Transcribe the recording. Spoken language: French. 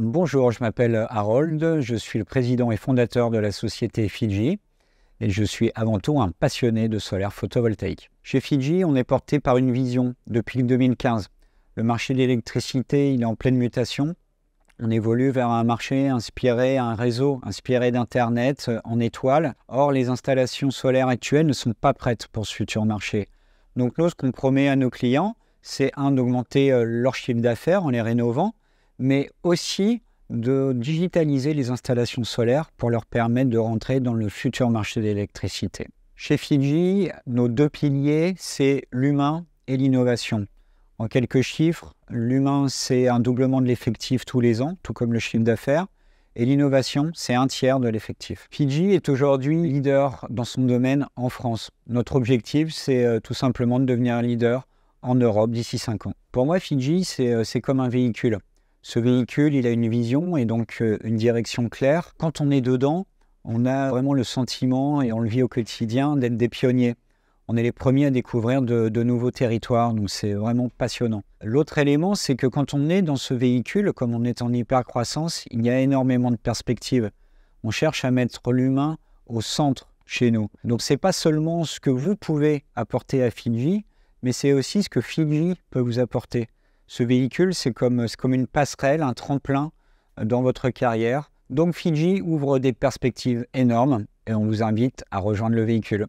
Bonjour, je m'appelle Harold, je suis le président et fondateur de la société Fiji et je suis avant tout un passionné de solaire photovoltaïque. Chez Fiji, on est porté par une vision depuis 2015. Le marché de l'électricité, il est en pleine mutation. On évolue vers un marché inspiré, un réseau inspiré d'Internet euh, en étoile. Or, les installations solaires actuelles ne sont pas prêtes pour ce futur marché. Donc, nous, ce qu'on promet à nos clients, c'est un d'augmenter euh, leur chiffre d'affaires en les rénovant, mais aussi de digitaliser les installations solaires pour leur permettre de rentrer dans le futur marché de l'électricité. Chez Fiji, nos deux piliers, c'est l'humain et l'innovation. En quelques chiffres, l'humain, c'est un doublement de l'effectif tous les ans, tout comme le chiffre d'affaires. Et l'innovation, c'est un tiers de l'effectif. Fiji est aujourd'hui leader dans son domaine en France. Notre objectif, c'est euh, tout simplement de devenir leader en Europe d'ici 5 ans. Pour moi, Fiji, c'est euh, comme un véhicule. Ce véhicule, il a une vision et donc euh, une direction claire. Quand on est dedans, on a vraiment le sentiment, et on le vit au quotidien, d'être des pionniers. On est les premiers à découvrir de, nouveaux territoires, donc c'est vraiment passionnant. L'autre élément, c'est que quand on est dans ce véhicule, comme on est en hypercroissance, il y a énormément de perspectives. On cherche à mettre l'humain au centre chez nous. Donc c'est pas seulement ce que vous pouvez apporter à Fiji, mais c'est aussi ce que Fiji peut vous apporter. Ce véhicule, c'est comme, comme une passerelle, un tremplin euh, dans votre carrière. Donc Fiji ouvre des perspectives énormes et on vous invite à rejoindre le véhicule.